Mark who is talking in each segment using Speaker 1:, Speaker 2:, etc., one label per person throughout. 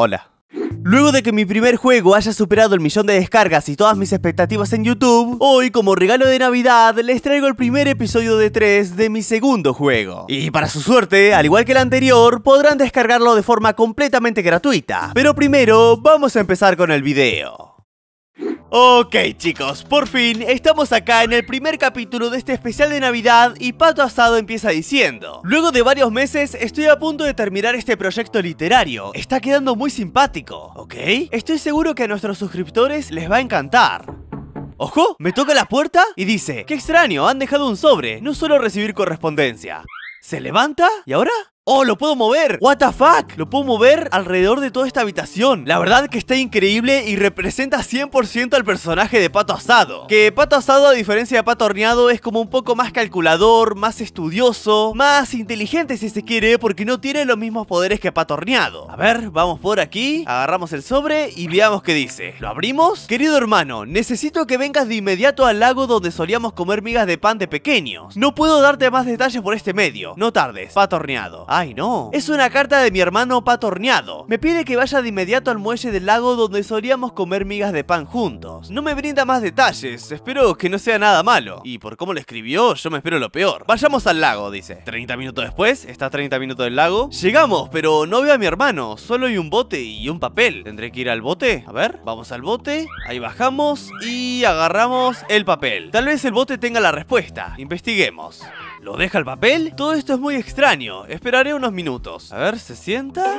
Speaker 1: hola. Luego de que mi primer juego haya superado el millón de descargas y todas mis expectativas en YouTube, hoy como regalo de Navidad les traigo el primer episodio de 3 de mi segundo juego. Y para su suerte, al igual que el anterior, podrán descargarlo de forma completamente gratuita. Pero primero, vamos a empezar con el video. Ok chicos, por fin estamos acá en el primer capítulo de este especial de Navidad y Pato Asado empieza diciendo Luego de varios meses estoy a punto de terminar este proyecto literario, está quedando muy simpático, ¿ok? Estoy seguro que a nuestros suscriptores les va a encantar ¡Ojo! Me toca la puerta y dice ¡Qué extraño! Han dejado un sobre, no suelo recibir correspondencia ¿Se levanta? ¿Y ahora? ¡Oh, lo puedo mover! ¡What the fuck! Lo puedo mover alrededor de toda esta habitación. La verdad que está increíble y representa 100% al personaje de Pato Asado. Que Pato Asado, a diferencia de Pato Horneado, es como un poco más calculador, más estudioso, más inteligente si se quiere, porque no tiene los mismos poderes que Pato Horneado. A ver, vamos por aquí, agarramos el sobre y veamos qué dice. ¿Lo abrimos? Querido hermano, necesito que vengas de inmediato al lago donde solíamos comer migas de pan de pequeños. No puedo darte más detalles por este medio. No tardes, Pato Horneado. ¡Ay no! Es una carta de mi hermano patorneado. Me pide que vaya de inmediato al muelle del lago donde solíamos comer migas de pan juntos. No me brinda más detalles, espero que no sea nada malo. Y por cómo lo escribió, yo me espero lo peor. Vayamos al lago, dice. 30 minutos después, está 30 minutos del lago. Llegamos, pero no veo a mi hermano. Solo hay un bote y un papel. Tendré que ir al bote. A ver, vamos al bote. Ahí bajamos y agarramos el papel. Tal vez el bote tenga la respuesta. Investiguemos. ¿Lo deja el papel? Todo esto es muy extraño. Esperaré unos minutos. A ver, ¿se sienta?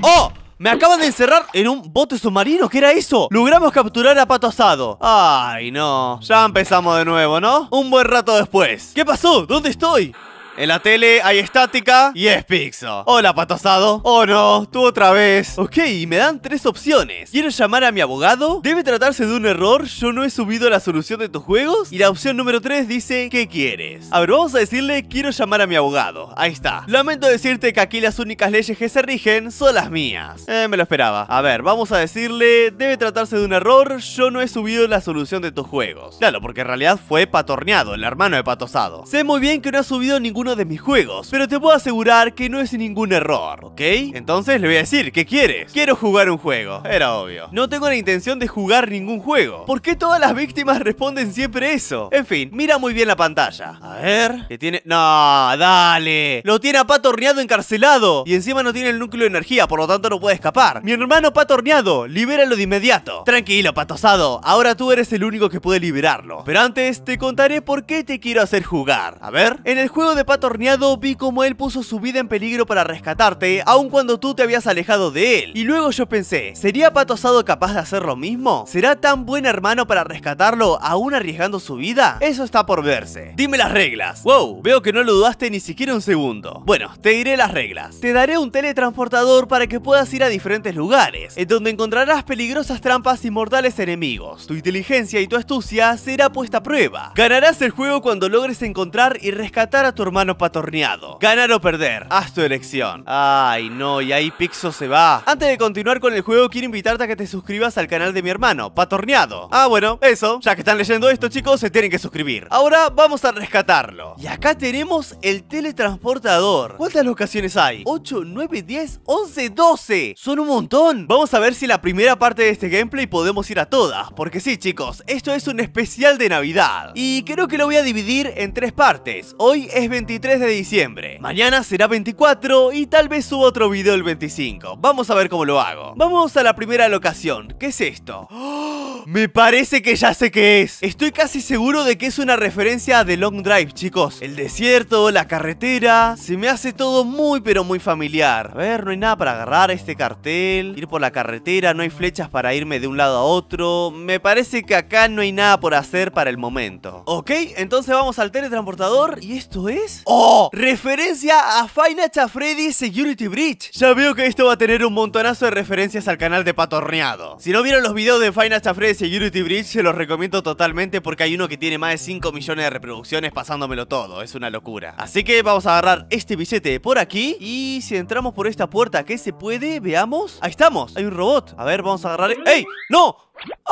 Speaker 1: ¡Oh! Me acaban de encerrar en un bote submarino ¿Qué era eso? Logramos capturar a Pato Asado Ay, no Ya empezamos de nuevo, ¿no? Un buen rato después ¿Qué pasó? ¿Dónde estoy? En la tele hay estática y es Pixo. Hola, patosado. Oh no, tú otra vez. Ok, me dan tres opciones. Quiero llamar a mi abogado. Debe tratarse de un error. Yo no he subido la solución de tus juegos. Y la opción número tres dice, ¿qué quieres? A ver, vamos a decirle, quiero llamar a mi abogado. Ahí está. Lamento decirte que aquí las únicas leyes que se rigen son las mías. Eh, me lo esperaba. A ver, vamos a decirle, debe tratarse de un error. Yo no he subido la solución de tus juegos. Claro, porque en realidad fue patorneado, el hermano de patosado. Sé muy bien que no ha subido ningún uno de mis juegos, pero te puedo asegurar que no es ningún error, ¿ok? Entonces le voy a decir, ¿qué quieres? Quiero jugar un juego, era obvio. No tengo la intención de jugar ningún juego. ¿Por qué todas las víctimas responden siempre eso? En fin, mira muy bien la pantalla. A ver, que tiene... No, dale. Lo tiene a Pato encarcelado y encima no tiene el núcleo de energía, por lo tanto no puede escapar. Mi hermano Pato Horneado, libéralo de inmediato. Tranquilo, Patosado, ahora tú eres el único que puede liberarlo. Pero antes te contaré por qué te quiero hacer jugar. A ver, en el juego de torneado vi como él puso su vida en peligro para rescatarte, aun cuando tú te habías alejado de él. Y luego yo pensé, ¿sería patosado capaz de hacer lo mismo? ¿Será tan buen hermano para rescatarlo, aún arriesgando su vida? Eso está por verse. Dime las reglas. Wow, veo que no lo dudaste ni siquiera un segundo. Bueno, te diré las reglas. Te daré un teletransportador para que puedas ir a diferentes lugares, en donde encontrarás peligrosas trampas y mortales enemigos. Tu inteligencia y tu astucia será puesta a prueba. Ganarás el juego cuando logres encontrar y rescatar a tu hermano patorneado. Ganar o perder, haz tu elección. Ay, no, y ahí Pixo se va. Antes de continuar con el juego, quiero invitarte a que te suscribas al canal de mi hermano, Patorneado. Ah, bueno, eso. Ya que están leyendo esto, chicos, se tienen que suscribir. Ahora vamos a rescatarlo. Y acá tenemos el teletransportador. ¿Cuántas locaciones hay? 8, 9, 10, 11, 12. Son un montón. Vamos a ver si la primera parte de este gameplay podemos ir a todas. Porque sí, chicos, esto es un especial de Navidad. Y creo que lo voy a dividir en tres partes. Hoy es 20 23 de diciembre. Mañana será 24 y tal vez suba otro video el 25. Vamos a ver cómo lo hago. Vamos a la primera locación. ¿Qué es esto? ¡Oh! Me parece que ya sé qué es. Estoy casi seguro de que es una referencia de Long Drive, chicos. El desierto, la carretera... Se me hace todo muy pero muy familiar. A ver, no hay nada para agarrar este cartel. Ir por la carretera, no hay flechas para irme de un lado a otro. Me parece que acá no hay nada por hacer para el momento. Ok, entonces vamos al teletransportador. ¿Y esto es? ¡Oh! Referencia a Final Nights Security Breach. Ya veo que esto va a tener un montonazo de referencias al canal de Patorneado. Si no vieron los videos de Final Nights Security Breach, se los recomiendo totalmente porque hay uno que tiene más de 5 millones de reproducciones pasándomelo todo. Es una locura. Así que vamos a agarrar este billete por aquí y si entramos por esta puerta ¿qué se puede, veamos. Ahí estamos. Hay un robot. A ver, vamos a agarrar... ¡Ey! ¡No!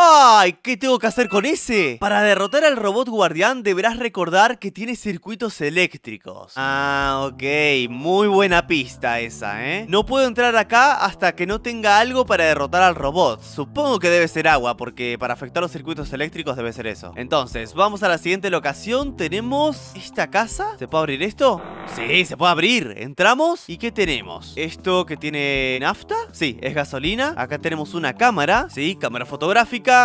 Speaker 1: ¡Ay! ¿Qué tengo que hacer con ese? Para derrotar al robot guardián deberás recordar que tiene circuitos eléctricos. Ah, ok. Muy buena pista esa, ¿eh? No puedo entrar acá hasta que no tenga algo para derrotar al robot. Supongo que debe ser agua, porque para afectar los circuitos eléctricos debe ser eso. Entonces, vamos a la siguiente locación. Tenemos esta casa. ¿Se puede abrir esto? Sí, se puede abrir. Entramos. ¿Y qué tenemos? ¿Esto que tiene nafta? Sí, es gasolina. Acá tenemos una cámara. Sí, cámara fotográfica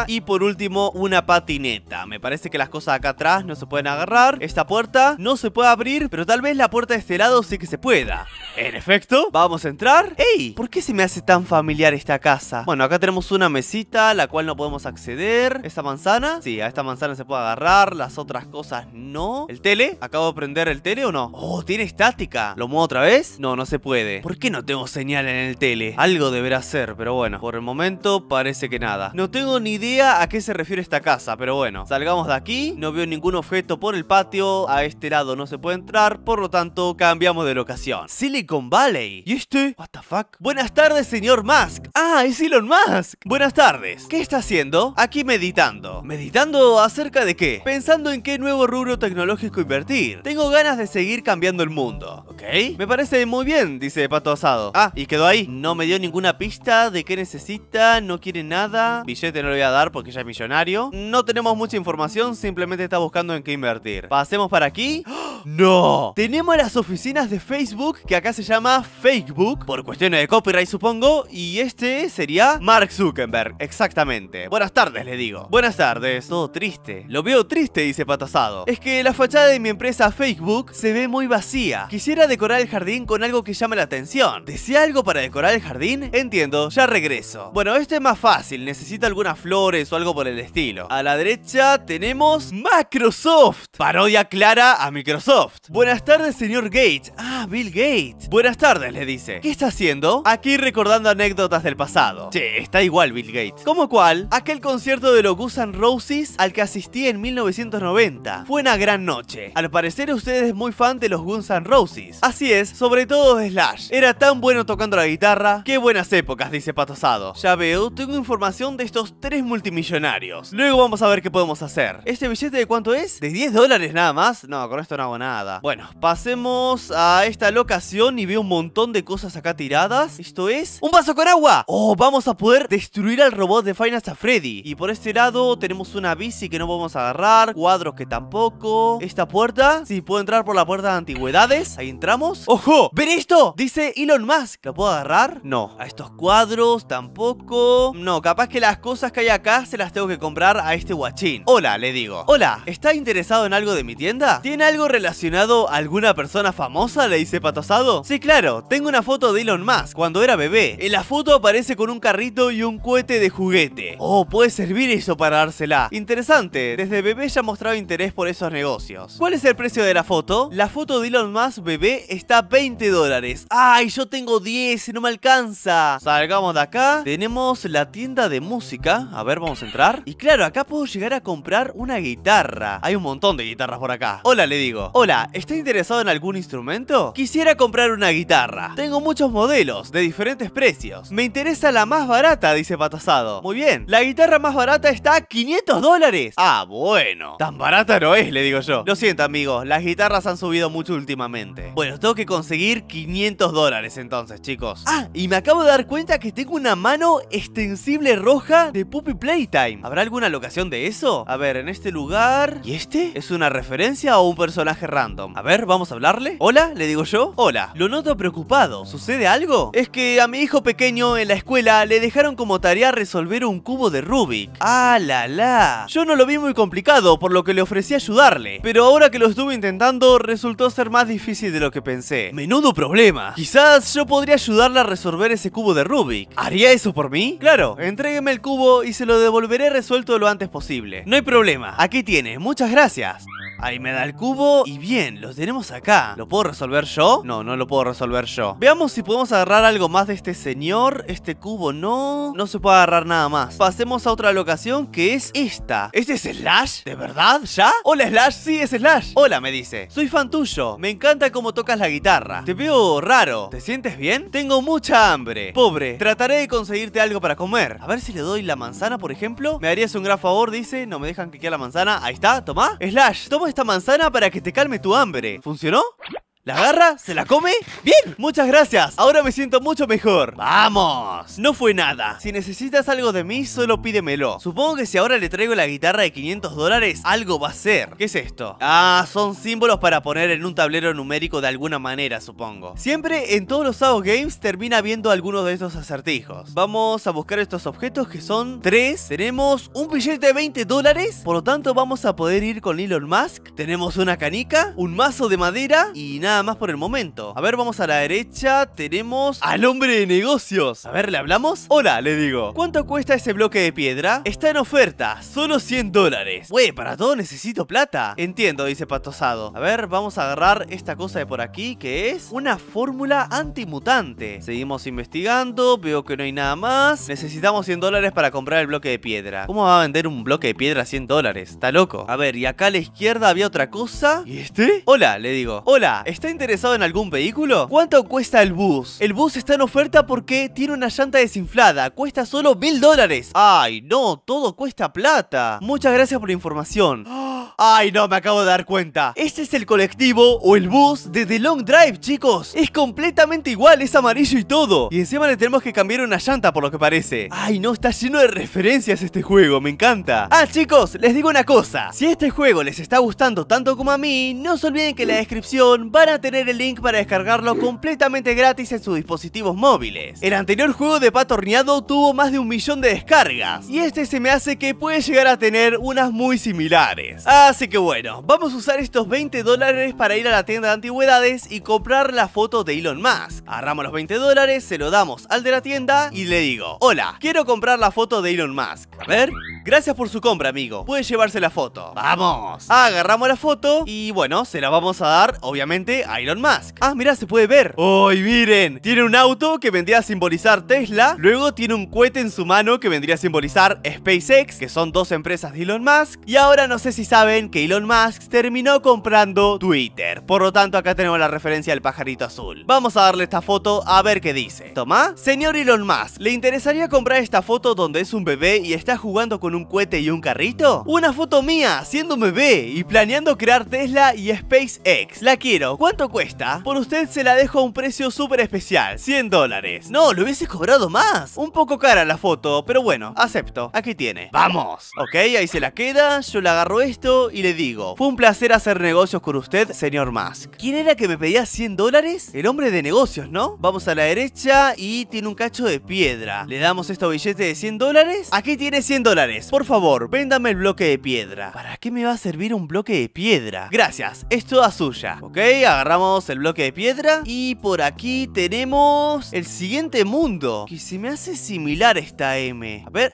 Speaker 1: y por último una patineta. Me parece que las cosas acá atrás no se pueden agarrar. Esta puerta no se puede abrir, pero tal vez la puerta de este lado sí que se pueda. En efecto, vamos a entrar. ¡Ey! ¿Por qué se me hace tan familiar esta casa? Bueno, acá tenemos una mesita, la cual no podemos acceder. ¿Esta manzana? Sí, a esta manzana se puede agarrar, las otras cosas no. ¿El tele? ¿Acabo de prender el tele o no? ¡Oh, tiene estática! ¿Lo muevo otra vez? No, no se puede. ¿Por qué no tengo señal en el tele? Algo deberá ser, pero bueno, por el momento parece que nada. No tengo tengo ni idea a qué se refiere esta casa, pero bueno. Salgamos de aquí, no veo ningún objeto por el patio, a este lado no se puede entrar, por lo tanto cambiamos de locación. Silicon Valley. ¿Y este? What the fuck? Buenas tardes, señor Musk. Ah, es Elon Musk. Buenas tardes. ¿Qué está haciendo? Aquí meditando. ¿Meditando acerca de qué? Pensando en qué nuevo rubro tecnológico invertir. Tengo ganas de seguir cambiando el mundo. ¿Ok? Me parece muy bien, dice Pato Asado. Ah, y quedó ahí. No me dio ninguna pista de qué necesita, no quiere nada. Billete no le voy a dar porque ya es millonario. No tenemos mucha información, simplemente está buscando en qué invertir. Pasemos para aquí. ¡No! Tenemos las oficinas de Facebook, que acá se llama Facebook, por cuestiones de copyright supongo, y este sería Mark Zuckerberg, exactamente. Buenas tardes, le digo. Buenas tardes. Todo triste. Lo veo triste, dice Patasado. Es que la fachada de mi empresa Facebook se ve muy vacía. Quisiera decorar el jardín con algo que llame la atención. ¿Desea algo para decorar el jardín? Entiendo, ya regreso. Bueno, este es más fácil, necesita algunas flores o algo por el estilo. A la derecha tenemos Microsoft. Parodia clara a Microsoft. Buenas tardes, señor Gates. Ah, Bill Gates. Buenas tardes, le dice. ¿Qué está haciendo? Aquí recordando anécdotas del pasado. Che, está igual Bill Gates. Como cual, aquel concierto de los Guns N' Roses al que asistí en 1990. Fue una gran noche. Al parecer usted es muy fan de los Guns N' Roses. Así es, sobre todo de Slash. Era tan bueno tocando la guitarra. Qué buenas épocas, dice Patosado. Ya veo, tengo información de estos tres multimillonarios. Luego vamos a ver qué podemos hacer. ¿Este billete de cuánto es? ¿De 10 dólares nada más? No, con esto no hago nada. Bueno, pasemos a esta locación y veo un montón de cosas acá tiradas. ¿Esto es? ¡Un vaso con agua! ¡Oh, vamos a poder destruir al robot de Finance a Freddy! Y por este lado tenemos una bici que no podemos agarrar, cuadros que tampoco. ¿Esta puerta? Sí, puedo entrar por la puerta de antigüedades. Ahí entramos. ¡Ojo! ¿Ven esto? Dice Elon Musk. ¿Lo puedo agarrar? No. A estos cuadros tampoco. No, capaz que las cosas cosas que hay acá se las tengo que comprar a este guachín. Hola, le digo. Hola, ¿está interesado en algo de mi tienda? ¿Tiene algo relacionado a alguna persona famosa? Le dice patasado. Sí, claro, tengo una foto de Elon Musk cuando era bebé. En la foto aparece con un carrito y un cohete de juguete. Oh, puede servir eso para dársela. Interesante, desde bebé ya ha mostrado interés por esos negocios. ¿Cuál es el precio de la foto? La foto de Elon Musk bebé está a 20 dólares. ¡Ay, yo tengo 10! ¡No me alcanza! Salgamos de acá. Tenemos la tienda de música a ver, vamos a entrar. Y claro, acá puedo llegar a comprar una guitarra. Hay un montón de guitarras por acá. Hola, le digo. Hola, ¿está interesado en algún instrumento? Quisiera comprar una guitarra. Tengo muchos modelos, de diferentes precios. Me interesa la más barata, dice Patasado. Muy bien, la guitarra más barata está a 500 dólares. Ah, bueno. Tan barata no es, le digo yo. Lo siento, amigos, las guitarras han subido mucho últimamente. Bueno, tengo que conseguir 500 dólares entonces, chicos. Ah, y me acabo de dar cuenta que tengo una mano extensible roja de Puppy Playtime. ¿Habrá alguna locación de eso? A ver, en este lugar... ¿Y este? ¿Es una referencia o un personaje random? A ver, vamos a hablarle. ¿Hola? ¿Le digo yo? Hola. Lo noto preocupado. ¿Sucede algo? Es que a mi hijo pequeño en la escuela le dejaron como tarea resolver un cubo de Rubik. ¡Ah, la, la! Yo no lo vi muy complicado, por lo que le ofrecí ayudarle. Pero ahora que lo estuve intentando, resultó ser más difícil de lo que pensé. Menudo problema. Quizás yo podría ayudarle a resolver ese cubo de Rubik. ¿Haría eso por mí? Claro, entrégueme el cubo y se lo devolveré resuelto lo antes posible. No hay problema, aquí tienes, muchas gracias. Ahí me da el cubo y bien, los tenemos acá ¿Lo puedo resolver yo? No, no lo puedo resolver yo Veamos si podemos agarrar algo más de este señor Este cubo no, no se puede agarrar nada más Pasemos a otra locación que es esta ¿Este es Slash? ¿De verdad? ¿Ya? Hola Slash, sí es Slash Hola me dice, soy fan tuyo, me encanta cómo tocas la guitarra Te veo raro, ¿te sientes bien? Tengo mucha hambre Pobre, trataré de conseguirte algo para comer A ver si le doy la manzana por ejemplo Me harías un gran favor, dice, no me dejan que quede la manzana Ahí está, toma Slash, toma esta manzana para que te calme tu hambre. ¿Funcionó? La agarra, se la come. Bien, muchas gracias. Ahora me siento mucho mejor. Vamos. No fue nada. Si necesitas algo de mí, solo pídemelo. Supongo que si ahora le traigo la guitarra de 500 dólares, algo va a ser. ¿Qué es esto? Ah, son símbolos para poner en un tablero numérico de alguna manera, supongo. Siempre en todos los Sao Games termina viendo algunos de estos acertijos. Vamos a buscar estos objetos que son tres. Tenemos un billete de 20 dólares. Por lo tanto, vamos a poder ir con Elon Musk. Tenemos una canica, un mazo de madera y nada nada más por el momento. A ver, vamos a la derecha. Tenemos al hombre de negocios. A ver, ¿le hablamos? Hola, le digo. ¿Cuánto cuesta ese bloque de piedra? Está en oferta, solo 100 dólares. Güey, para todo necesito plata. Entiendo, dice Patosado. A ver, vamos a agarrar esta cosa de por aquí, que es una fórmula antimutante. Seguimos investigando, veo que no hay nada más. Necesitamos 100 dólares para comprar el bloque de piedra. ¿Cómo va a vender un bloque de piedra a 100 dólares? Está loco. A ver, y acá a la izquierda había otra cosa. ¿Y este? Hola, le digo. Hola, este. ¿Está interesado en algún vehículo? ¿Cuánto cuesta el bus? El bus está en oferta porque tiene una llanta desinflada, cuesta solo mil dólares. ¡Ay, no! Todo cuesta plata. Muchas gracias por la información. ¡Ay, no! Me acabo de dar cuenta. Este es el colectivo o el bus de The Long Drive, chicos. Es completamente igual, es amarillo y todo. Y encima le tenemos que cambiar una llanta, por lo que parece. ¡Ay, no! Está lleno de referencias este juego, me encanta. Ah, chicos, les digo una cosa. Si este juego les está gustando tanto como a mí, no se olviden que en la descripción van a a tener el link para descargarlo completamente gratis en sus dispositivos móviles. El anterior juego de Pato Horneado tuvo más de un millón de descargas, y este se me hace que puede llegar a tener unas muy similares. Así que bueno, vamos a usar estos 20 dólares para ir a la tienda de antigüedades y comprar la foto de Elon Musk. Agarramos los 20 dólares, se lo damos al de la tienda y le digo, hola, quiero comprar la foto de Elon Musk. A ver, gracias por su compra amigo, puede llevarse la foto. Vamos. Agarramos la foto y bueno, se la vamos a dar, obviamente, a Elon Musk. Ah, mira, se puede ver. ¡Oh, miren! Tiene un auto que vendría a simbolizar Tesla, luego tiene un cohete en su mano que vendría a simbolizar SpaceX, que son dos empresas de Elon Musk, y ahora no sé si saben que Elon Musk terminó comprando Twitter. Por lo tanto, acá tenemos la referencia del pajarito azul. Vamos a darle esta foto a ver qué dice. Toma. Señor Elon Musk, ¿le interesaría comprar esta foto donde es un bebé y está jugando con un cohete y un carrito? Una foto mía, siendo un bebé y planeando crear Tesla y SpaceX. La quiero. ¿cuál ¿Cuánto cuesta? Por usted se la dejo a un precio súper especial, 100 dólares. No, lo hubiese cobrado más. Un poco cara la foto, pero bueno, acepto. Aquí tiene. ¡Vamos! Ok, ahí se la queda, yo le agarro esto y le digo. Fue un placer hacer negocios con usted, señor Musk. ¿Quién era que me pedía 100 dólares? El hombre de negocios, ¿no? Vamos a la derecha y tiene un cacho de piedra. Le damos este billete de 100 dólares. Aquí tiene 100 dólares. Por favor, véndame el bloque de piedra. ¿Para qué me va a servir un bloque de piedra? Gracias, es toda suya. Ok, agarro agarramos el bloque de piedra y por aquí tenemos el siguiente mundo, que se me hace similar esta M. A ver...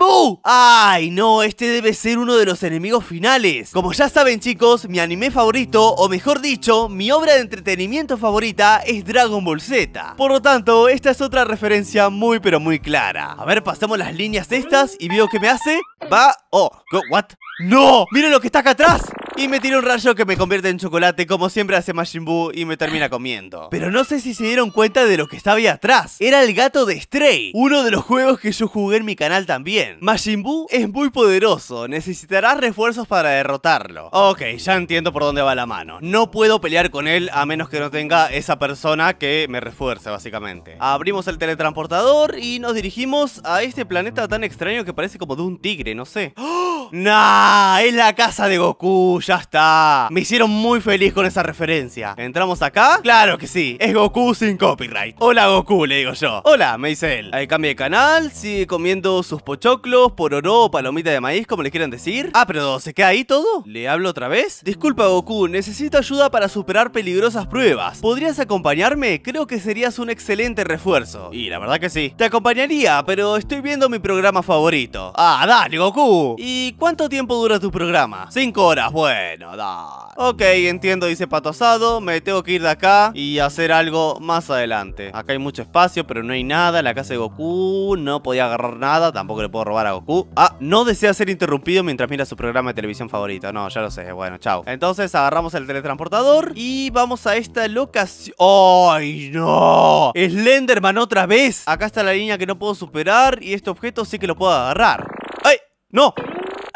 Speaker 1: ¡Oh! ¡Ay, no! Este debe ser uno de los enemigos finales. Como ya saben, chicos, mi anime favorito, o mejor dicho, mi obra de entretenimiento favorita es Dragon Ball Z. Por lo tanto, esta es otra referencia muy pero muy clara. A ver, pasamos las líneas estas y veo que me hace... Va... Oh, go, what? ¡No! ¡Miren lo que está acá atrás! Y me tira un rayo que me convierte en chocolate como siempre hace Majin y me termina comiendo. Pero no sé si se dieron cuenta de lo que estaba ahí atrás. Era el gato de Stray, uno de los juegos que yo jugué en mi canal también. Majin es muy poderoso, Necesitará refuerzos para derrotarlo. Ok, ya entiendo por dónde va la mano. No puedo pelear con él a menos que no tenga esa persona que me refuerce básicamente. Abrimos el teletransportador y nos dirigimos a este planeta tan extraño que parece como de un tigre, no sé. ¡Nah! Es la casa de Goku, ya está. Me hicieron muy feliz con esa referencia. ¿Entramos acá? Claro que sí, es Goku sin copyright. Hola Goku, le digo yo. Hola, me dice él. Ahí cambia de canal, sigue comiendo sus pochoclos, pororo o palomita de maíz, como le quieran decir. Ah, pero ¿se queda ahí todo? ¿Le hablo otra vez? Disculpa Goku, necesito ayuda para superar peligrosas pruebas. ¿Podrías acompañarme? Creo que serías un excelente refuerzo. Y la verdad que sí. Te acompañaría, pero estoy viendo mi programa favorito. Ah, dale Goku. ¿Y cuánto tiempo dura tu programa? Cinco horas, bueno. Bueno, da. Ok, entiendo, dice Pato Asado. Me tengo que ir de acá y hacer algo más adelante. Acá hay mucho espacio, pero no hay nada. la casa de Goku no podía agarrar nada. Tampoco le puedo robar a Goku. Ah, no desea ser interrumpido mientras mira su programa de televisión favorito. No, ya lo sé. Bueno, chao. Entonces agarramos el teletransportador y vamos a esta locación. ¡Ay, no! Slenderman otra vez. Acá está la línea que no puedo superar y este objeto sí que lo puedo agarrar. ¡Ay! ¡No!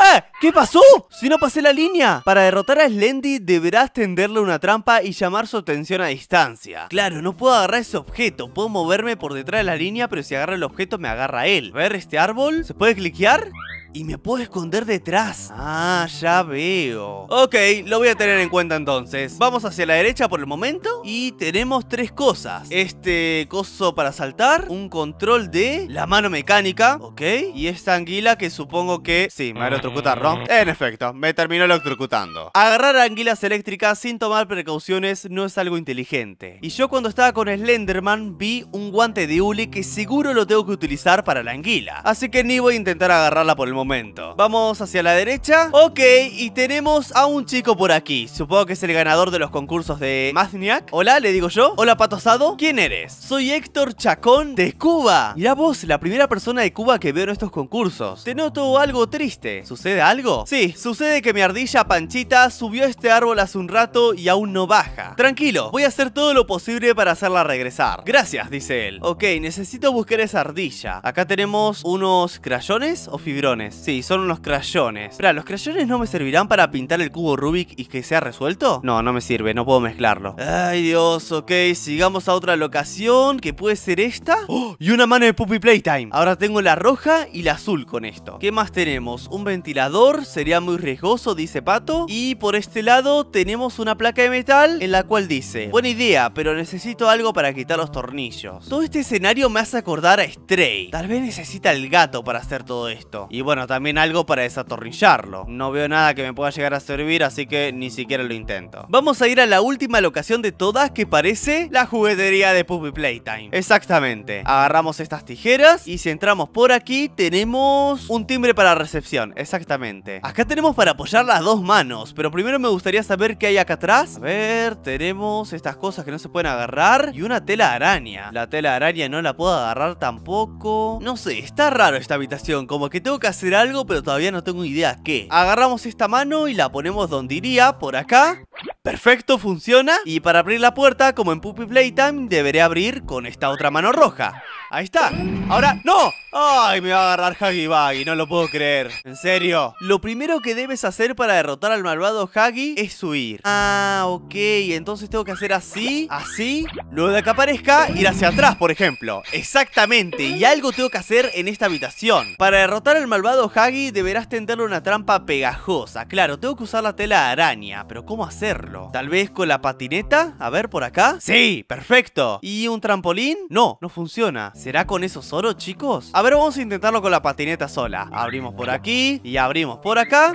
Speaker 1: ¡Eh! ¿Qué pasó? Si no pasé la línea. Para derrotar a Slendy deberás tenderle una trampa y llamar su atención a distancia. Claro, no puedo agarrar ese objeto. Puedo moverme por detrás de la línea, pero si agarro el objeto me agarra él. A ver, este árbol. ¿Se puede cliquear? Y me puedo esconder detrás. Ah, ya veo. Ok, lo voy a tener en cuenta entonces. Vamos hacia la derecha por el momento. Y tenemos tres cosas. Este coso para saltar. Un control de la mano mecánica. Ok. Y esta anguila que supongo que... Sí, me voy a ¿no? En efecto, me terminó electrocutando. Agarrar anguilas eléctricas sin tomar precauciones no es algo inteligente. Y yo cuando estaba con Slenderman vi un guante de Uli que seguro lo tengo que utilizar para la anguila. Así que ni voy a intentar agarrarla por el momento. Vamos hacia la derecha. Ok, y tenemos a un chico por aquí. Supongo que es el ganador de los concursos de Mazniak. Hola, le digo yo. Hola, Pato Asado. ¿Quién eres? Soy Héctor Chacón de Cuba. Mirá vos, la primera persona de Cuba que veo en estos concursos. Te noto algo triste. ¿Sucede algo? Sí, sucede que mi ardilla Panchita subió a este árbol hace un rato y aún no baja. Tranquilo, voy a hacer todo lo posible para hacerla regresar. Gracias, dice él. Ok, necesito buscar esa ardilla. Acá tenemos unos crayones o fibrones. Sí, son unos crayones. Espera, ¿los crayones no me servirán para pintar el cubo Rubik y que sea resuelto? No, no me sirve, no puedo mezclarlo. Ay, Dios, ok, sigamos a otra locación, que puede ser esta. ¡Oh! Y una mano de Puppy Playtime. Ahora tengo la roja y la azul con esto. ¿Qué más tenemos? Un ventilador, sería muy riesgoso, dice Pato. Y por este lado tenemos una placa de metal en la cual dice, buena idea, pero necesito algo para quitar los tornillos. Todo este escenario me hace acordar a Stray. Tal vez necesita el gato para hacer todo esto. Y bueno, también algo para desatornillarlo. No veo nada que me pueda llegar a servir, así que ni siquiera lo intento. Vamos a ir a la última locación de todas que parece la juguetería de Puppy Playtime. Exactamente. Agarramos estas tijeras y si entramos por aquí tenemos un timbre para recepción. Exactamente. Acá tenemos para apoyar las dos manos, pero primero me gustaría saber qué hay acá atrás. A ver, tenemos estas cosas que no se pueden agarrar y una tela araña. La tela araña no la puedo agarrar tampoco. No sé, está raro esta habitación, como que tengo que hacer algo, pero todavía no tengo idea qué. Agarramos esta mano y la ponemos donde iría, por acá. Perfecto, funciona. Y para abrir la puerta, como en Puppy Playtime, deberé abrir con esta otra mano roja. Ahí está. Ahora, ¡no! ¡Ay, me va a agarrar Haggy Baggy! No lo puedo creer. En serio. Lo primero que debes hacer para derrotar al malvado Haggy es huir. Ah, ok. Entonces tengo que hacer así, así. Luego de que aparezca, ir hacia atrás, por ejemplo. Exactamente. Y algo tengo que hacer en esta habitación. Para derrotar al malvado Haggy, deberás tenderle una trampa pegajosa. Claro, tengo que usar la tela araña. Pero ¿cómo hacerlo? Tal vez con la patineta. A ver, por acá. ¡Sí! ¡Perfecto! ¿Y un trampolín? No, no funciona. ¿Será con esos oros, chicos? A ver, vamos a intentarlo con la patineta sola. Abrimos por aquí y abrimos por acá.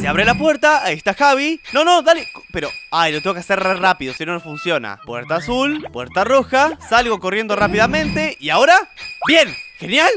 Speaker 1: Se abre la puerta, ahí está Javi. No, no, dale. Pero, ay, lo tengo que hacer rápido, si no, no funciona. Puerta azul, puerta roja. Salgo corriendo rápidamente y ahora... ¡Bien! ¡Genial!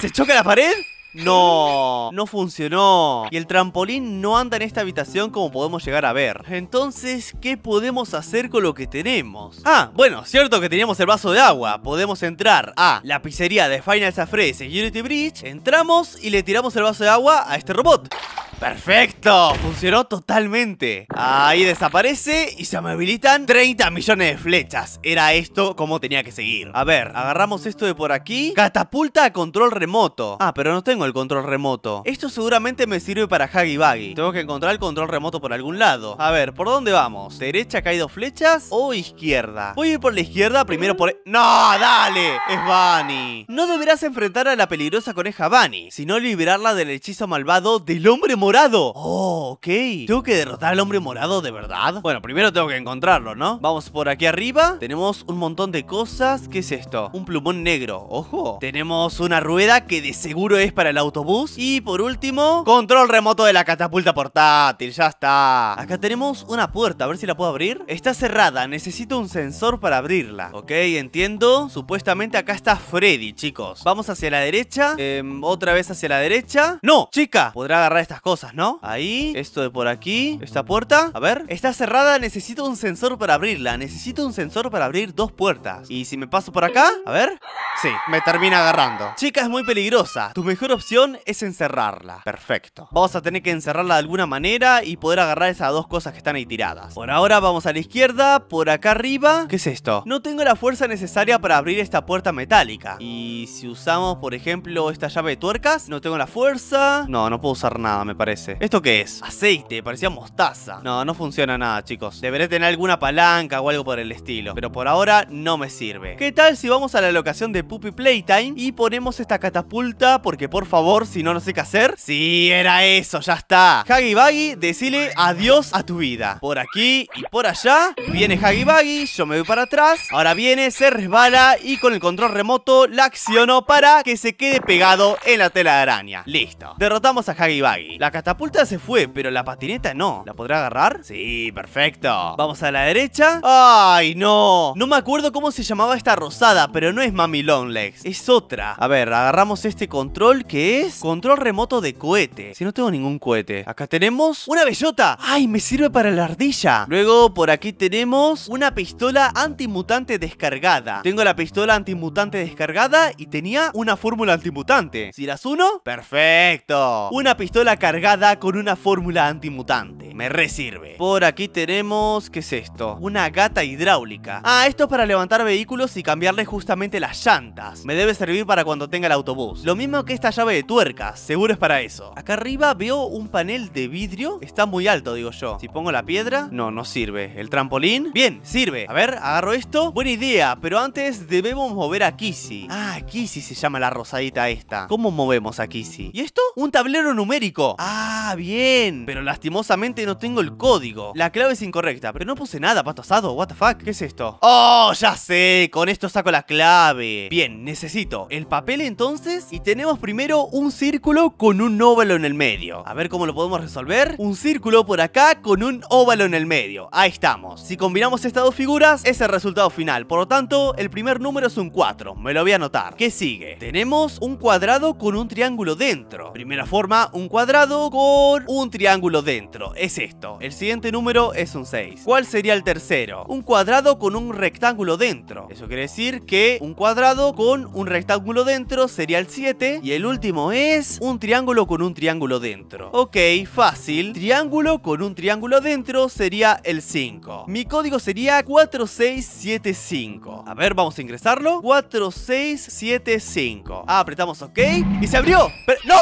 Speaker 1: ¿Se choca la pared? No, no funcionó. Y el trampolín no anda en esta habitación como podemos llegar a ver. Entonces, ¿qué podemos hacer con lo que tenemos? Ah, bueno, cierto que teníamos el vaso de agua. Podemos entrar a la pizzería de Final Safre Security Bridge. Entramos y le tiramos el vaso de agua a este robot. ¡Perfecto! Funcionó totalmente Ahí desaparece y se me habilitan 30 millones de flechas Era esto como tenía que seguir A ver, agarramos esto de por aquí Catapulta a control remoto Ah, pero no tengo el control remoto Esto seguramente me sirve para Huggy Baggy Tengo que encontrar el control remoto por algún lado A ver, ¿por dónde vamos? ¿Derecha que dos flechas o izquierda? Voy a ir por la izquierda primero por... E-. ¡No! ¡Dale! ¡Es Bunny! No deberás enfrentar a la peligrosa coneja Bunny Sino liberarla del hechizo malvado del hombre morado Oh, ok Tengo que derrotar al hombre morado, ¿de verdad? Bueno, primero tengo que encontrarlo, ¿no? Vamos por aquí arriba Tenemos un montón de cosas ¿Qué es esto? Un plumón negro, ojo Tenemos una rueda que de seguro es para el autobús Y por último, control remoto de la catapulta portátil Ya está Acá tenemos una puerta, a ver si la puedo abrir Está cerrada, necesito un sensor para abrirla Ok, entiendo Supuestamente acá está Freddy, chicos Vamos hacia la derecha em, Otra vez hacia la derecha ¡No! ¡Chica! Podrá agarrar estas cosas ¿no? Ahí, esto de por aquí, esta puerta, a ver, está cerrada, necesito un sensor para abrirla, necesito un sensor para abrir dos puertas. Y si me paso por acá, a ver, sí, me termina agarrando. Chica, es muy peligrosa, tu mejor opción es encerrarla. Perfecto. Vamos a tener que encerrarla de alguna manera y poder agarrar esas dos cosas que están ahí tiradas. Por ahora vamos a la izquierda, por acá arriba, ¿qué es esto? No tengo la fuerza necesaria para abrir esta puerta metálica. Y si usamos, por ejemplo, esta llave de tuercas, no tengo la fuerza, no, no puedo usar nada, me parece ¿Esto qué es? Aceite, parecía mostaza. No, no funciona nada, chicos. Deberé tener alguna palanca o algo por el estilo. Pero por ahora no me sirve. ¿Qué tal si vamos a la locación de Puppy Playtime y ponemos esta catapulta? Porque por favor, si no, no sé qué hacer. Sí, era eso, ya está. Huggy Baggy, decile adiós a tu vida. Por aquí y por allá. Viene Huggy Baggy, yo me voy para atrás. Ahora viene, se resbala y con el control remoto la acciono para que se quede pegado en la tela de araña. Listo. Derrotamos a Huggy Baggy. La catapulta se fue, pero la patineta no. ¿La podrá agarrar? Sí, perfecto. Vamos a la derecha. ¡Ay, no! No me acuerdo cómo se llamaba esta rosada, pero no es Mami Legs. Es otra. A ver, agarramos este control que es control remoto de cohete. Si no tengo ningún cohete. Acá tenemos una bellota. ¡Ay, me sirve para la ardilla! Luego por aquí tenemos una pistola antimutante descargada. Tengo la pistola antimutante descargada y tenía una fórmula antimutante. Si las uno, perfecto. Una pistola cargada cada con una fórmula antimutante me resirve. Por aquí tenemos, ¿qué es esto? Una gata hidráulica. Ah, esto es para levantar vehículos y cambiarle justamente las llantas. Me debe servir para cuando tenga el autobús. Lo mismo que esta llave de tuercas, seguro es para eso. Acá arriba veo un panel de vidrio. Está muy alto, digo yo. Si pongo la piedra, no, no sirve. El trampolín, bien, sirve. A ver, agarro esto. Buena idea, pero antes debemos mover a Kissy. Ah, Kissy se llama la rosadita esta. ¿Cómo movemos a Kissy? ¿Y esto? Un tablero numérico. Ah, bien. Pero lastimosamente no tengo el código. La clave es incorrecta, pero no puse nada, pato asado, what the fuck. ¿Qué es esto? ¡Oh, ya sé! Con esto saco la clave. Bien, necesito el papel entonces y tenemos primero un círculo con un óvalo en el medio. A ver cómo lo podemos resolver. Un círculo por acá con un óvalo en el medio. Ahí estamos. Si combinamos estas dos figuras, es el resultado final. Por lo tanto, el primer número es un 4. Me lo voy a anotar. ¿Qué sigue? Tenemos un cuadrado con un triángulo dentro. Primera forma, un cuadrado con un triángulo dentro. Es esto. El siguiente número es un 6. ¿Cuál sería el tercero? Un cuadrado con un rectángulo dentro. Eso quiere decir que un cuadrado con un rectángulo dentro sería el 7. Y el último es un triángulo con un triángulo dentro. Ok, fácil. Triángulo con un triángulo dentro sería el 5. Mi código sería 4675. A ver, vamos a ingresarlo. 4675. Ah, apretamos OK. ¡Y se abrió! Pero, ¡No!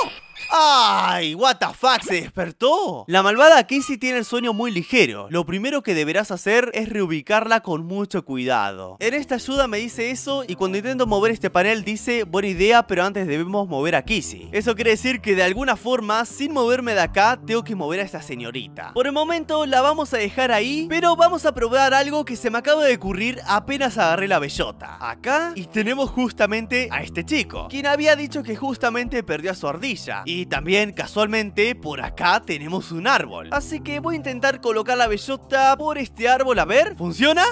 Speaker 1: ¡Ay! ¿What the fuck? ¿Se despertó? La malvada Casey tiene el sueño muy ligero. Lo primero que deberás hacer es reubicarla con mucho cuidado. En esta ayuda me dice eso y cuando intento mover este panel dice buena idea pero antes debemos mover a Casey. Eso quiere decir que de alguna forma sin moverme de acá tengo que mover a esta señorita. Por el momento la vamos a dejar ahí pero vamos a probar algo que se me acaba de ocurrir apenas agarré la bellota. Acá y tenemos justamente a este chico quien había dicho que justamente perdió a su ardilla y también, casualmente, por acá tenemos un árbol. Así que voy a intentar colocar la bellota por este árbol, a ver. ¿Funciona?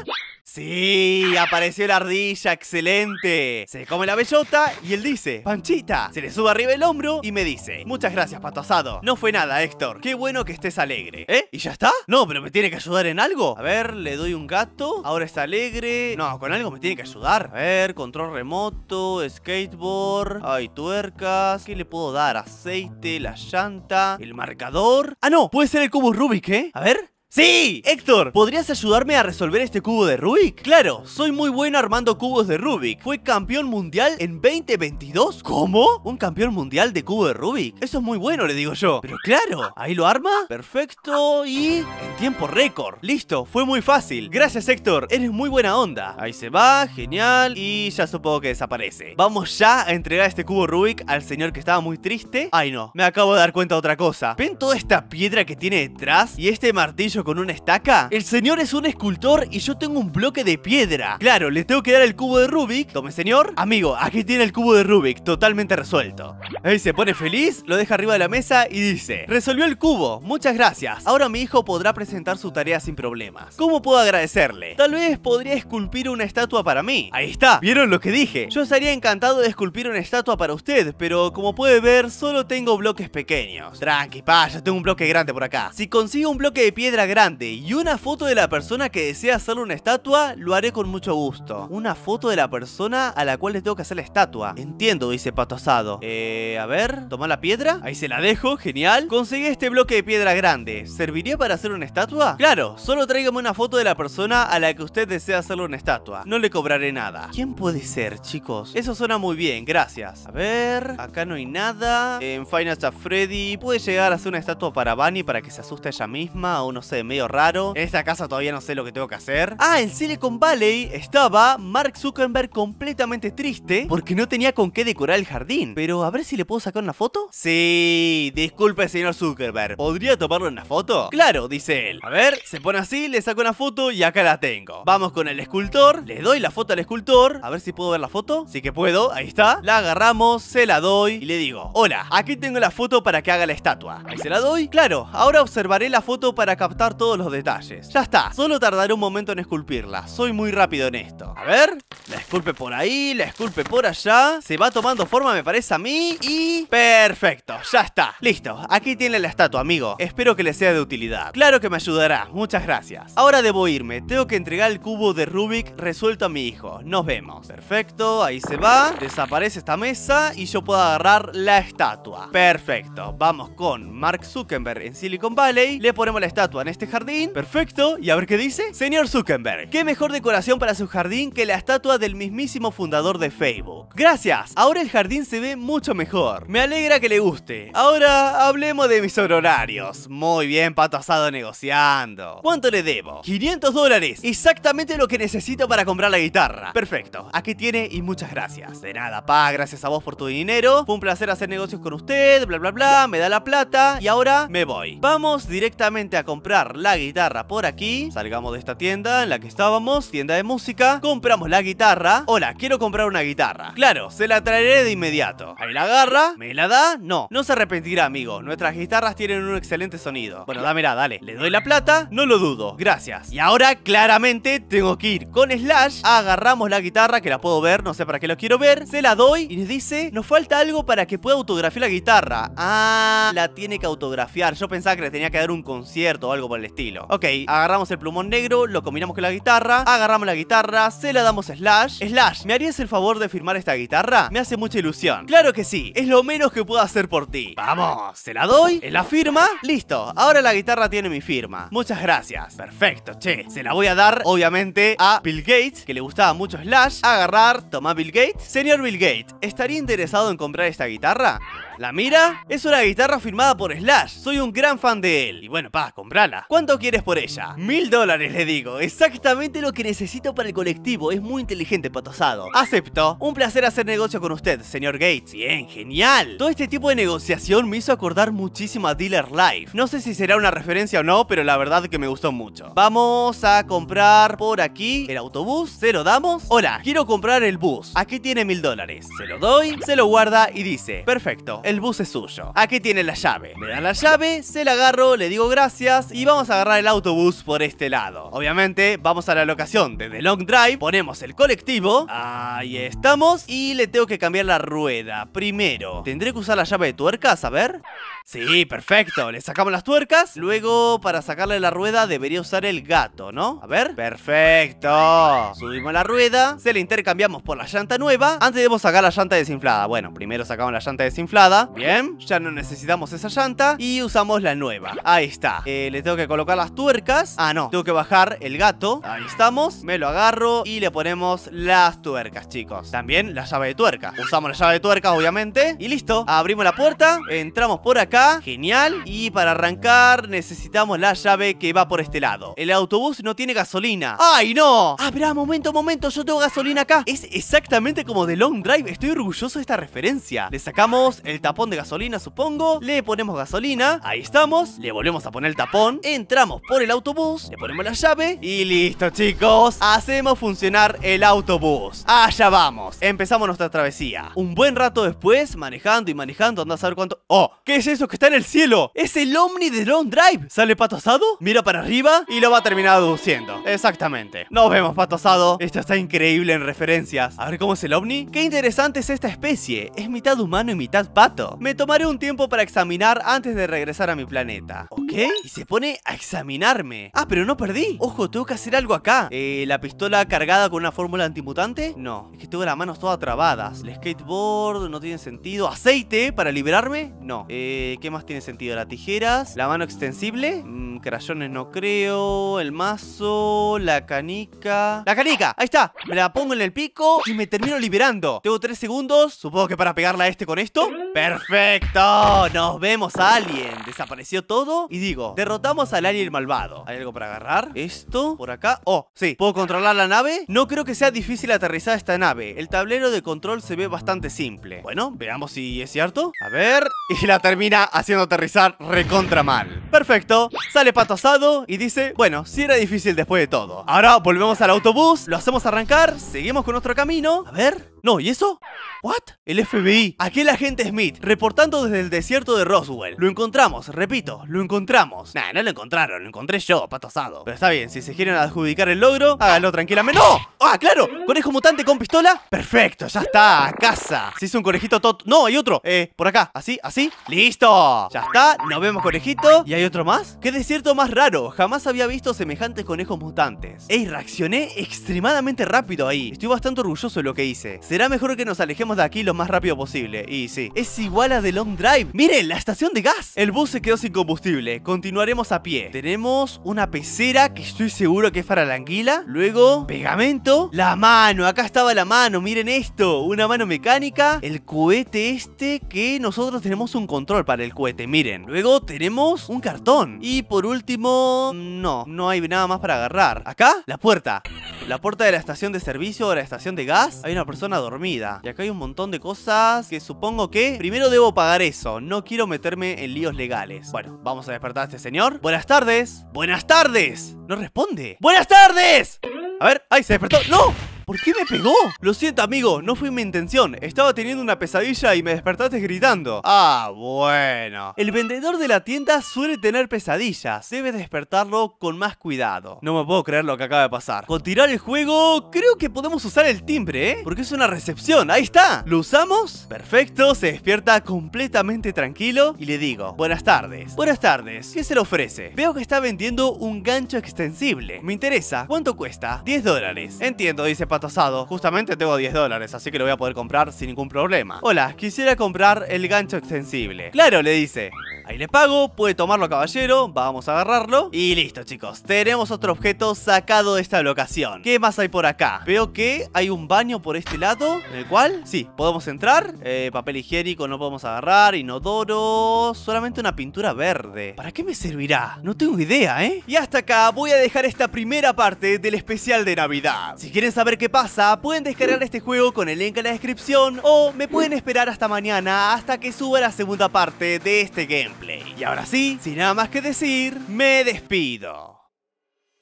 Speaker 1: Sí, apareció la ardilla, excelente. Se come la bellota y él dice, Panchita. Se le sube arriba el hombro y me dice, muchas gracias, pato asado. No fue nada, Héctor. Qué bueno que estés alegre. ¿Eh? ¿Y ya está? No, pero me tiene que ayudar en algo. A ver, le doy un gato. Ahora está alegre. No, con algo me tiene que ayudar. A ver, control remoto, skateboard. Hay tuercas. ¿Qué le puedo dar? Aceite, la llanta, el marcador. Ah, no, puede ser el cubo Rubik, ¿eh? A ver, ¡Sí! Héctor, ¿podrías ayudarme a resolver este cubo de Rubik? Claro, soy muy bueno armando cubos de Rubik. Fue campeón mundial en 2022. ¿Cómo? ¿Un campeón mundial de cubo de Rubik? Eso es muy bueno, le digo yo. Pero claro, ahí lo arma. Perfecto y... En tiempo récord. Listo, fue muy fácil. Gracias, Héctor. Eres muy buena onda. Ahí se va, genial. Y ya supongo que desaparece. Vamos ya a entregar este cubo Rubik al señor que estaba muy triste. Ay, no. Me acabo de dar cuenta de otra cosa. ¿Ven toda esta piedra que tiene detrás? Y este martillo con una estaca? El señor es un escultor y yo tengo un bloque de piedra. Claro, le tengo que dar el cubo de Rubik. Tome, señor. Amigo, aquí tiene el cubo de Rubik, totalmente resuelto. Ahí se pone feliz, lo deja arriba de la mesa y dice, resolvió el cubo, muchas gracias. Ahora mi hijo podrá presentar su tarea sin problemas. ¿Cómo puedo agradecerle? Tal vez podría esculpir una estatua para mí. Ahí está, ¿vieron lo que dije? Yo estaría encantado de esculpir una estatua para usted, pero como puede ver, solo tengo bloques pequeños. Tranqui, pa, yo tengo un bloque grande por acá. Si consigo un bloque de piedra grande grande y una foto de la persona que desea hacerle una estatua, lo haré con mucho gusto. Una foto de la persona a la cual le tengo que hacer la estatua. Entiendo, dice Pato Asado. Eh, a ver, toma la piedra. Ahí se la dejo, genial. Conseguí este bloque de piedra grande. ¿Serviría para hacer una estatua? Claro, solo tráigame una foto de la persona a la que usted desea hacerle una estatua. No le cobraré nada. ¿Quién puede ser, chicos? Eso suena muy bien, gracias. A ver, acá no hay nada. En Final Fantasy Freddy puede llegar a hacer una estatua para Bunny para que se asuste ella misma o no sé, medio raro. En esta casa todavía no sé lo que tengo que hacer. Ah, en Silicon Valley estaba Mark Zuckerberg completamente triste porque no tenía con qué decorar el jardín. Pero a ver si le puedo sacar una foto. Sí, disculpe señor Zuckerberg. ¿Podría tomarlo en una foto? Claro, dice él. A ver, se pone así, le saco una foto y acá la tengo. Vamos con el escultor. Le doy la foto al escultor. A ver si puedo ver la foto. Sí que puedo, ahí está. La agarramos, se la doy y le digo, hola, aquí tengo la foto para que haga la estatua. Ahí se la doy. Claro, ahora observaré la foto para captar todos los detalles. Ya está, solo tardaré un momento en esculpirla. Soy muy rápido en esto. A ver, la esculpe por ahí, la esculpe por allá. Se va tomando forma, me parece a mí. Y... Perfecto, ya está. Listo, aquí tiene la estatua, amigo. Espero que le sea de utilidad. Claro que me ayudará, muchas gracias. Ahora debo irme, tengo que entregar el cubo de Rubik resuelto a mi hijo. Nos vemos. Perfecto, ahí se va. Desaparece esta mesa y yo puedo agarrar la estatua. Perfecto, vamos con Mark Zuckerberg en Silicon Valley. Le ponemos la estatua en este este jardín. Perfecto. ¿Y a ver qué dice? Señor Zuckerberg, qué mejor decoración para su jardín que la estatua del mismísimo fundador de Facebook. Gracias. Ahora el jardín se ve mucho mejor. Me alegra que le guste. Ahora hablemos de mis horarios. Muy bien, pato asado negociando. ¿Cuánto le debo? 500 dólares. Exactamente lo que necesito para comprar la guitarra. Perfecto. Aquí tiene y muchas gracias. De nada, pa. Gracias a vos por tu dinero. Fue un placer hacer negocios con usted. Bla, bla, bla. Me da la plata. Y ahora me voy. Vamos directamente a comprar la guitarra por aquí Salgamos de esta tienda en la que estábamos Tienda de música Compramos la guitarra Hola, quiero comprar una guitarra Claro, se la traeré de inmediato Ahí la agarra ¿Me la da? No, no se arrepentirá, amigo Nuestras guitarras tienen un excelente sonido Bueno, dámela, dale Le doy la plata No lo dudo Gracias Y ahora, claramente, tengo que ir con Slash Agarramos la guitarra Que la puedo ver No sé para qué lo quiero ver Se la doy Y nos dice Nos falta algo para que pueda autografiar la guitarra Ah, la tiene que autografiar Yo pensaba que le tenía que dar un concierto o algo el estilo. Ok, agarramos el plumón negro, lo combinamos con la guitarra, agarramos la guitarra, se la damos a Slash. Slash, ¿me harías el favor de firmar esta guitarra? Me hace mucha ilusión. Claro que sí, es lo menos que puedo hacer por ti. Vamos, se la doy, ¿Es la firma, listo. Ahora la guitarra tiene mi firma. Muchas gracias. Perfecto, che. Se la voy a dar, obviamente, a Bill Gates, que le gustaba mucho Slash. Agarrar, toma Bill Gates. Señor Bill Gates, ¿estaría interesado en comprar esta guitarra? ¿La mira? Es una guitarra firmada por Slash, soy un gran fan de él. Y bueno, pa, comprala. ¿Cuánto quieres por ella? Mil dólares, le digo. Exactamente lo que necesito para el colectivo, es muy inteligente, patosado. Acepto. Un placer hacer negocio con usted, señor Gates. Bien, genial. Todo este tipo de negociación me hizo acordar muchísimo a Dealer Life. No sé si será una referencia o no, pero la verdad que me gustó mucho. Vamos a comprar por aquí el autobús. ¿Se lo damos? Hola, quiero comprar el bus. Aquí tiene mil dólares. Se lo doy, se lo guarda y dice, perfecto el bus es suyo. Aquí tiene la llave. Me dan la llave, se la agarro, le digo gracias y vamos a agarrar el autobús por este lado. Obviamente, vamos a la locación de The Long Drive, ponemos el colectivo, ahí estamos y le tengo que cambiar la rueda. Primero, ¿tendré que usar la llave de tuercas? A ver... Sí, perfecto, le sacamos las tuercas Luego, para sacarle la rueda debería usar el gato, ¿no? A ver, perfecto Subimos la rueda, se la intercambiamos por la llanta nueva Antes debemos sacar la llanta desinflada Bueno, primero sacamos la llanta desinflada Bien, ya no necesitamos esa llanta Y usamos la nueva, ahí está eh, Le tengo que colocar las tuercas Ah, no, tengo que bajar el gato Ahí estamos, me lo agarro y le ponemos las tuercas, chicos También la llave de tuerca Usamos la llave de tuerca, obviamente Y listo, abrimos la puerta Entramos por aquí genial. Y para arrancar necesitamos la llave que va por este lado. El autobús no tiene gasolina. ¡Ay, no! Ah, espera, momento, momento, yo tengo gasolina acá. Es exactamente como de Long Drive, estoy orgulloso de esta referencia. Le sacamos el tapón de gasolina, supongo. Le ponemos gasolina, ahí estamos. Le volvemos a poner el tapón, entramos por el autobús, le ponemos la llave y listo, chicos. Hacemos funcionar el autobús. Allá vamos, empezamos nuestra travesía. Un buen rato después, manejando y manejando, anda a saber cuánto... ¡Oh! ¿Qué es eso? que está en el cielo. Es el Omni de Drone Drive. ¿Sale pato asado? Mira para arriba y lo va a terminar aduciendo. Exactamente. Nos vemos, pato asado. Esto está increíble en referencias. A ver cómo es el OVNI Qué interesante es esta especie. Es mitad humano y mitad pato. Me tomaré un tiempo para examinar antes de regresar a mi planeta. ¿Ok? Y se pone a examinarme. Ah, pero no perdí. Ojo, tengo que hacer algo acá. Eh, la pistola cargada con una fórmula antimutante. No, es que tengo las manos todas trabadas. El skateboard no tiene sentido. ¿Aceite para liberarme? No. Eh eh, ¿Qué más tiene sentido? Las tijeras, la mano extensible, mm, crayones no creo, el mazo, la canica. ¡La canica! ¡Ahí está! Me la pongo en el pico y me termino liberando. Tengo tres segundos, supongo que para pegarla a este con esto. ¡Perfecto! ¡Nos vemos, alien! Desapareció todo y digo, derrotamos al alien malvado. ¿Hay algo para agarrar? ¿Esto? ¿Por acá? ¡Oh! Sí, ¿puedo controlar la nave? No creo que sea difícil aterrizar esta nave. El tablero de control se ve bastante simple. Bueno, veamos si es cierto. A ver... Y la termina haciendo aterrizar recontra mal. Perfecto, sale pato asado y dice, bueno, si era difícil después de todo. Ahora volvemos al autobús, lo hacemos arrancar, seguimos con nuestro camino. A ver, no, ¿y eso? ¿What? El FBI. Aquel agente Smith, reportando desde el desierto de Roswell. Lo encontramos, repito, lo encontramos. Nah, no lo encontraron, lo encontré yo, pato asado. Pero está bien, si se quieren adjudicar el logro, háganlo tranquilamente. ¡No! ¡Ah, claro! ¿Conejo mutante con pistola? Perfecto, ya está, a casa. Se hizo un conejito tot... No, hay otro. Eh, por acá, así, así. ¡Listo! Ya está, nos vemos conejito ¿Y hay otro más? ¡Qué desierto más raro! Jamás había visto semejantes conejos mutantes ¡Ey! Reaccioné extremadamente rápido ahí Estoy bastante orgulloso de lo que hice Será mejor que nos alejemos de aquí lo más rápido posible Y sí, es igual a The Long Drive ¡Miren! ¡La estación de gas! El bus se quedó sin combustible Continuaremos a pie Tenemos una pecera que estoy seguro que es para la anguila Luego, pegamento La mano, acá estaba la mano Miren esto, una mano mecánica El cohete este que nosotros tenemos un control para el cohete, miren. Luego tenemos un cartón. Y por último, no, no hay nada más para agarrar. Acá, la puerta. La puerta de la estación de servicio o la estación de gas. Hay una persona dormida. Y acá hay un montón de cosas que supongo que primero debo pagar eso. No quiero meterme en líos legales. Bueno, vamos a despertar a este señor. Buenas tardes. Buenas tardes. No responde. Buenas tardes. A ver, ay, se despertó. ¡No! ¿Por qué me pegó? Lo siento, amigo, no fue mi intención. Estaba teniendo una pesadilla y me despertaste gritando. Ah, bueno. El vendedor de la tienda suele tener pesadillas. Debes despertarlo con más cuidado. No me puedo creer lo que acaba de pasar. Con tirar el juego, creo que podemos usar el timbre, ¿eh? Porque es una recepción. Ahí está. ¿Lo usamos? Perfecto. Se despierta completamente tranquilo y le digo, buenas tardes. Buenas tardes. ¿Qué se le ofrece? Veo que está vendiendo un gancho extensible. Me interesa. ¿Cuánto cuesta? 10 dólares. Entiendo, dice pato justamente tengo 10 dólares, así que lo voy a poder comprar sin ningún problema. Hola, quisiera comprar el gancho extensible. Claro, le dice le pago, puede tomarlo caballero, vamos a agarrarlo Y listo chicos, tenemos otro objeto sacado de esta locación ¿Qué más hay por acá? Veo que hay un baño por este lado En el cual, sí, podemos entrar eh, Papel higiénico no podemos agarrar, inodoro Solamente una pintura verde ¿Para qué me servirá? No tengo idea, ¿eh? Y hasta acá voy a dejar esta primera parte del especial de Navidad Si quieren saber qué pasa, pueden descargar este juego con el link en la descripción O me pueden esperar hasta mañana hasta que suba la segunda parte de este game y ahora sí, sin nada más que decir, me despido.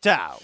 Speaker 1: Chao.